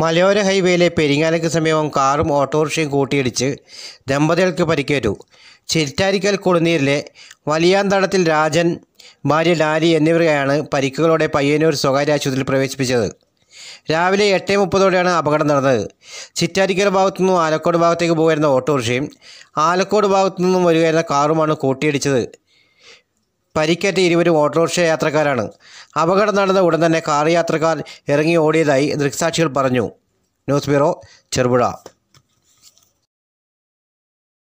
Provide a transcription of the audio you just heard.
മലയോര ഹൈവേയിലെ പെരിങ്ങാലയ്ക്ക് സമീപം കാറും ഓട്ടോറിക്ഷയും കൂട്ടിയിടിച്ച് ദമ്പതികൾക്ക് പരിക്കേറ്റു ചിരിറ്റാരിക്കൽ കുളുനീരിലെ വലിയാന്തടത്തിൽ രാജൻ ഭാര്യ ലാലി എന്നിവരെയാണ് പരിക്കുകളോടെ പയ്യന്നൂർ സ്വകാര്യ ആശുപത്രിയിൽ പ്രവേശിപ്പിച്ചത് രാവിലെ എട്ട് മുപ്പതോടെയാണ് അപകടം നടന്നത് ചിറ്റാരിക്കൽ ഭാഗത്തു നിന്നും ആലക്കോട് ഭാഗത്തേക്ക് പോകുന്ന ഓട്ടോറിക്ഷയും ആലക്കോട് ഭാഗത്തു നിന്നും വരികയായിരുന്ന കാറുമാണ് കൂട്ടിയിടിച്ചത് പരിക്കേറ്റ ഇരുവരും ഓട്ടോറിക്ഷ യാത്രക്കാരാണ് അപകടം നടന്ന ഉടൻ തന്നെ കാർ യാത്രക്കാർ ഇറങ്ങി ഓടിയതായി ദൃക്സാക്ഷികൾ പറഞ്ഞു ന്യൂസ് ബ്യൂറോ ചെറുപുഴ